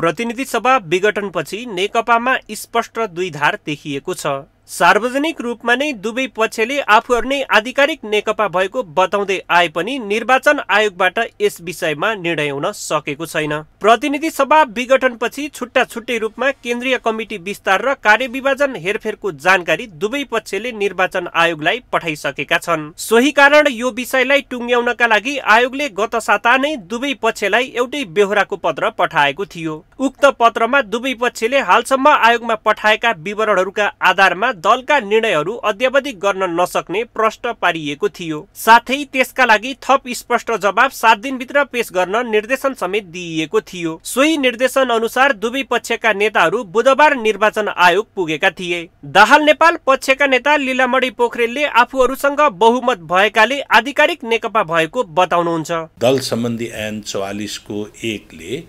प्रतिनिधि सभा विघटनपछि नेकपामा स्पष्ट दुई धार देखिएको छ सार्वजनिक रूपमा नै दुवै पक्षले आफूहरू नै आधिकारिक नेकपा भएको बताउँदै आए पनि निर्वाचन आयोगबाट यस विषयमा निर्णय हुन सकेको छैन प्रतिनिधि सभा विघटनपछि छुट्टा छुट्टै रूपमा केन्द्रीय कमिटी विस्तार र कार्यविभाजन हेरफेरको जानकारी दुवै पक्षले निर्वाचन आयोगलाई पठाइसकेका छन् सोही कारण यो विषयलाई टुङ्ग्याउनका लागि आयोगले गत साता नै दुवै पक्षलाई एउटै बेहोराको पत्र पठाएको थियो उक्त पत्रमा दुवै पक्षले हालसम्म आयोगमा पठाएका विवरणहरूका आधारमा दलका निर्णयहरू अध्यावधि गर्न नसक्ने प्रश्न पारिएको थियो साथै त्यसका लागि थप स्पष्ट जवाब सात दिनभित्र पेश गर्न निर्देशन समेत दिइएको थियो सोही निर्देशन अनुसार दुवै पक्षका नेताहरू बुधबार निर्वाचन आयोग पुगेका थिए दाहाल नेपाल पक्षका नेता लिलामणी पोखरेलले आफूहरूसँग बहुमत भएकाले आधिकारिक नेकपा भएको बताउनुहुन्छ दल सम्बन्धी ऐन चौवालिसको एकले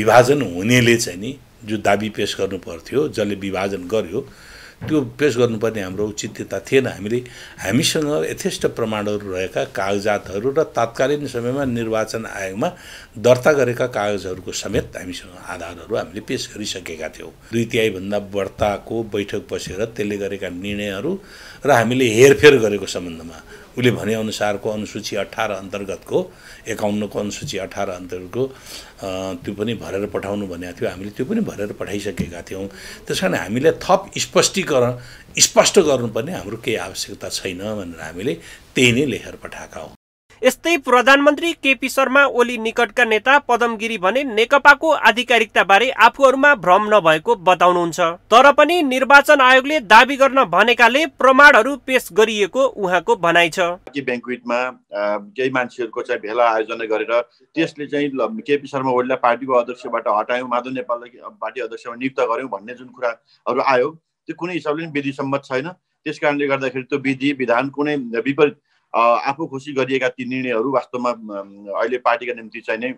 विभाजन हुनेले चाहिँ नि जो दाबी पेश गर्नु पर्थ्यो जसले विभाजन गर्यो त्यो पेस गर्नुपर्ने हाम्रो उचितता थिएन हामीले हामीसँग यथेष्ट प्रमाणहरू रहेका कागजातहरू र तात्कालीन समयमा निर्वाचन आयोगमा दर्ता गरेका कागजहरूको समेत हामीसँग आधारहरू हामीले पेस गरिसकेका थियौँ दुई तिहाईभन्दा बढ्ताको बैठक बसेर त्यसले गरेका निर्णयहरू र हामीले हेरफेर गरेको सम्बन्धमा उसले भनेअनुसारको अनुसूची अठार अन्तर्गतको एकाउन्नको अनुसूची अठार अन्तर्गतको त्यो पनि भरेर पठाउनु भनेको थियो हामीले त्यो पनि भरेर पठाइसकेका थियौँ त्यस कारण हामीले थप स्पष्टीकरण स्पष्ट गर्नुपर्ने हाम्रो केही आवश्यकता छैन भनेर हामीले त्यही नै लेखेर पठाएका हौँ यस्तै प्रधानमन्त्री केपी शर्मा ओली निकटका नेता पदमगिरी भने नेकपाको आधिकारिकताबारे आफूहरूमा भ्रम नभएको बताउनुहुन्छ तर पनि निर्वाचन आयोगले दावी गर्न भनेकाले प्रमाणहरू पेश गरिएको उहाँको भनाइ छ ब्याङ्कवेटमा केही मान्छेहरूको चाहिँ भेला आयोजना गरेर त्यसले चाहिँ केपी शर्मा ओलीलाई पार्टीको अध्यक्षबाट हटायौँ माधव नेपाललाई पार्टी अध्यक्षमा नियुक्त गऱ्यौँ भन्ने जुन कुराहरू आयो त्यो कुनै हिसाबले पनि विधिसम्मत छैन त्यस कारणले गर्दाखेरि त्यो विधि विधान कुनै विपरीत आफू खुसी गरिएका ती निर्णयहरू वास्तवमा अहिले पार्टीका निम्ति चाहिँ नै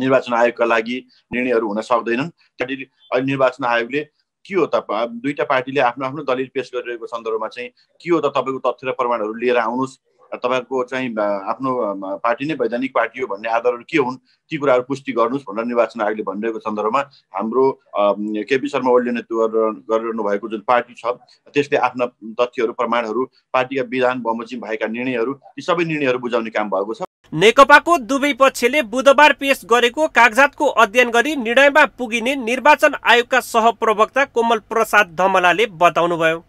निर्वाचन आयोगका लागि निर्णयहरू हुन सक्दैनन् त्यहाँदेखि अहिले निर्वाचन आयोगले के हो त दुईवटा पार्टीले आफ्नो आफ्नो दलिल पेस गरिरहेको सन्दर्भमा चाहिँ के हो त तपाईँको तथ्य र प्रमाणहरू लिएर आउनुहोस् तपाईँको चाहिँ आफ्नो पार्टी नै वैधानिक पार्टी हो भन्ने आधारहरू के हुन् ती कुराहरू पुष्टि गर्नुहोस् भनेर निर्वाचन आयोगले भनिरहेको सन्दर्भमा हाम्रो केपी शर्मा ओलीले नेतृत्व गरिरहनु भएको जुन पार्टी छ त्यसले आफ्ना तथ्यहरू प्रमाणहरू पार्टीका विधान बमोजिम भएका निर्णयहरू ती सबै निर्णयहरू बुझाउने काम भएको छ नेकपाको दुवै पक्षले बुधबार पेश गरेको कागजातको अध्ययन गरी निर्णयमा पुगिने निर्वाचन आयोगका सहप्रवक्ता कोमल प्रसाद धमलाले बताउनुभयो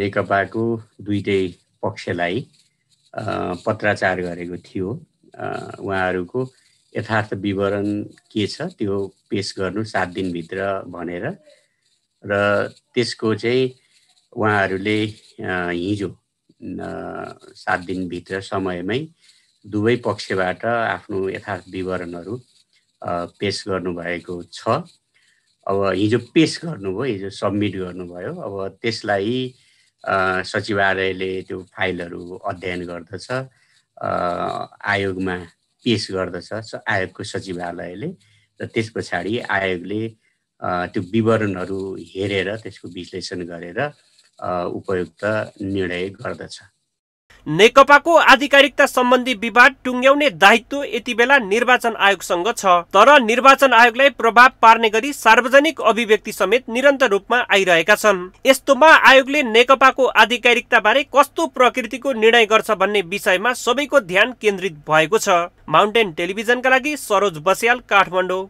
नेकपाको दुइटै पक्षलाई पत्राचार गरेको थियो उहाँहरूको यथार्थ विवरण के छ त्यो पेस गर्नु सात दिनभित्र भनेर र त्यसको चाहिँ उहाँहरूले हिजो सात दिनभित्र समयमै दुवै पक्षबाट आफ्नो यथार्थ विवरणहरू पेस गर्नुभएको छ अब हिजो पेस गर्नुभयो हिजो सब्मिट गर्नुभयो अब त्यसलाई सचिवालयले त्यो फाइलहरू अध्ययन गर्दछ आयोगमा पेस गर्दछ आयोगको सचिवालयले र त्यस पछाडि आयोगले त्यो विवरणहरू हेरेर त्यसको विश्लेषण गरेर उपयुक्त निर्णय गर्दछ नेकपाको आधिकारिकता सम्बन्धी विवाद टुङ्ग्याउने दायित्व यति बेला निर्वाचन आयोगसँग छ तर निर्वाचन आयोगलाई प्रभाव पार्ने गरी सार्वजनिक अभिव्यक्ति समेत निरन्तर रूपमा आइरहेका छन् यस्तोमा आयोगले नेकपाको आधिकारिकताबारे कस्तो प्रकृतिको निर्णय गर्छ भन्ने विषयमा सबैको ध्यान केन्द्रित भएको छ माउन्टेन टेलिभिजनका लागि सरोज बस्याल काठमाडौँ